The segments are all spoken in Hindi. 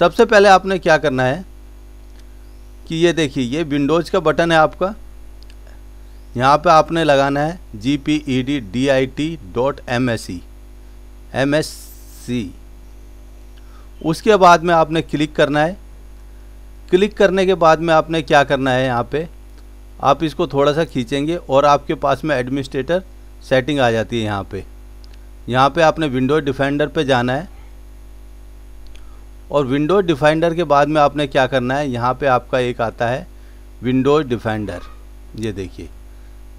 सबसे पहले आपने क्या करना है कि ये देखिए ये विंडोज़ का बटन है आपका यहाँ पे आपने लगाना है G P E D D I T dot M S C M S C उसके बाद में आपने क्लिक करना है क्लिक करने के बाद में आपने क्या करना है यहाँ पे आप इसको थोड़ा सा खींचेंगे और आपके पास में एडमिनिस्ट्रेटर सेटिंग आ जाती है यहाँ पे यहाँ पे आपने विंडो डिफेंडर पे जाना है और विंडो डिफाइंडर के बाद में आपने क्या करना है यहाँ पे आपका एक आता है विंडो डिफाइंडर ये देखिए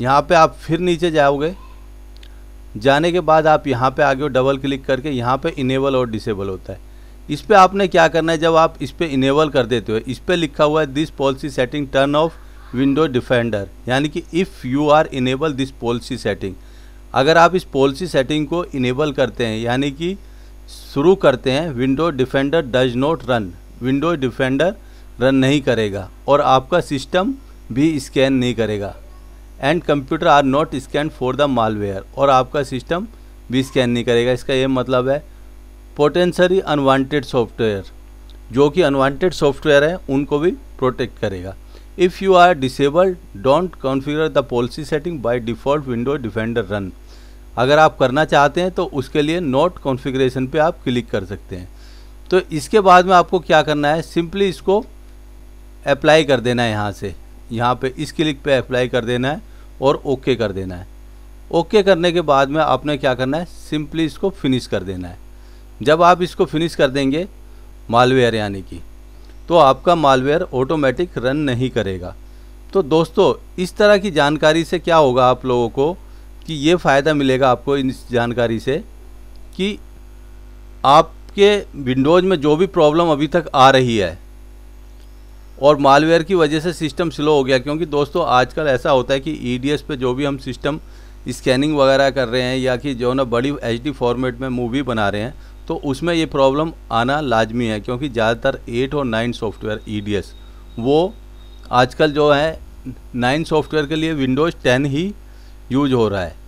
यहाँ पे आप फिर नीचे जाओगे जाने के बाद आप यहाँ पे आगे डबल क्लिक करके यहाँ पे इनेबल और डिसेबल होता है इस पर आपने क्या करना है जब आप इस पर इनेबल कर देते हो इस पर लिखा हुआ है this policy setting turn off window defender यानी कि if you are enable this policy setting अगर आप इस पॉलिसी सेटिंग को इनेबल करते हैं यानी कि शुरू करते हैं Window Defender does not run Window Defender run नहीं करेगा और आपका सिस्टम भी स्कैन नहीं करेगा and computer are not scan for the malware और आपका सिस्टम भी स्कैन नहीं करेगा इसका ये मतलब है पोटेंशली अनवांटेड सॉफ्टवेयर जो कि अनवांटेड सॉफ्टवेयर है उनको भी प्रोटेक्ट करेगा if you are disabled don't configure the policy setting by default Window Defender run अगर आप करना चाहते हैं तो उसके लिए नोट कॉन्फ़िगरेशन पे आप क्लिक कर सकते हैं तो इसके बाद में आपको क्या करना है सिंपली इसको अप्लाई कर देना है यहाँ से यहाँ पे इस क्लिक पे अप्लाई कर देना है और ओके कर देना है ओके करने के बाद में आपने क्या करना है सिंपली इसको फिनिश कर देना है जब आप इसको फिनिश कर देंगे मालवेयर यानी कि तो आपका मालवेयर ऑटोमेटिक रन नहीं करेगा तो दोस्तों इस तरह की जानकारी से क्या होगा आप लोगों को कि ये फ़ायदा मिलेगा आपको इन जानकारी से कि आपके विंडोज़ में जो भी प्रॉब्लम अभी तक आ रही है और मालवेयर की वजह से सिस्टम स्लो हो गया क्योंकि दोस्तों आजकल ऐसा होता है कि ई e पे जो भी हम सिस्टम स्कैनिंग वगैरह कर रहे हैं या कि जो ना बड़ी एच फॉर्मेट में मूवी बना रहे हैं तो उसमें ये प्रॉब्लम आना लाजमी है क्योंकि ज़्यादातर एट और नाइन सॉफ्टवेयर ई वो आजकल जो है नाइन सॉफ्टवेयर के लिए विंडोज़ टेन ही यूज हो रहा है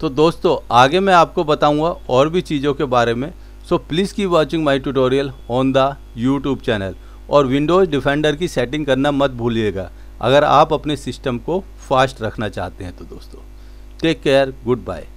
तो दोस्तों आगे मैं आपको बताऊंगा और भी चीज़ों के बारे में so please keep watching my tutorial on the YouTube channel और विंडोज़ डिफेंडर की सेटिंग करना मत भूलिएगा अगर आप अपने सिस्टम को फास्ट रखना चाहते हैं तो दोस्तों टेक केयर गुड बाय